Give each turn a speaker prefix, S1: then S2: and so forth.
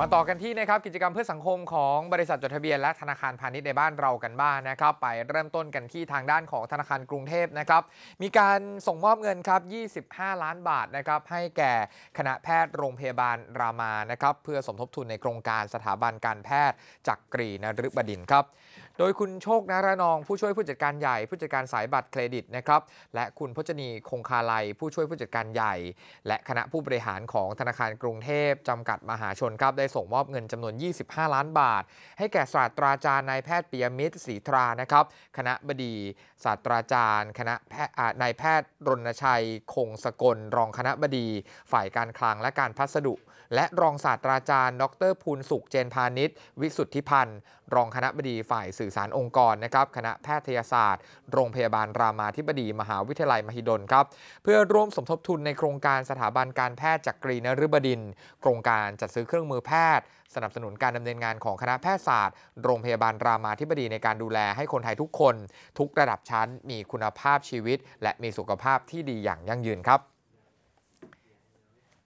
S1: มาต่อกันที่นะครับกิจกรรมเพื่อสังคมของบริษัทจดทะเบียนและธนาคารพาณิชย์ในบ้านเรากันบ้างนะครับไปเริ่มต้นกันที่ทางด้านของธนาคารกรุงเทพนะครับมีการส่งมอบเงินครับ 25 ล้านบาทนะครับให้แก่คณะแพทย์โรงพยาบาลรามานะครับเพื่อสมทบทุนในโครงการสถาบันการแพทย์จักรีนฤบดินครับโดยคุณโชคนารนองผู้ช่วยผู้จัดการใหญ่ ผู้จัดการสายบัตรเครดิตนะครับและคุณพจนีคงคาลยผู้ช่วยผู้จัดการใหญ่ และคณะผู้บริหารของธนาคารกรุงเทพจำกัดมหาชนครับได้ได้ส่งมอบเงินจำนวน 25 ล้านบาท ให้แก่ศาสตราจารย์นายแพทย์ปิยมิตรศรีตรา นะครับ คณะบดีศาสตราจารย์คณะนายแพทย์รณชัย คงสกลรองคณะบดี ฝ่ายการคลังและการพัสดุ และรองศาสตราจารย์ ดรภูลสุขเจนพาณิชย์วิสุทธิพันธ์รองคณะบดีฝ่ายสื่อสารองค์กรนะครับคณะแพทยศาสตร์โรงพยาบาลรามาธิบดี มหาวิทยาลัยมหิดลครับเพื่อร่วมสมทบทุนในโครงการสถาบันการแพทย์จักกรีนฤบดินโครงการจัดซื้อเครื่องมือแพทย์สนับสนุนการดำเนินงานของคณะแพทยศาสตร์ โรงพยาบาลรามาธิบดีในการดูแลให้คนไทยทุกคน ทุกระดับชั้นมีคุณภาพชีวิตและมีสุขภาพที่ดีอย่างยั่งยืนครับ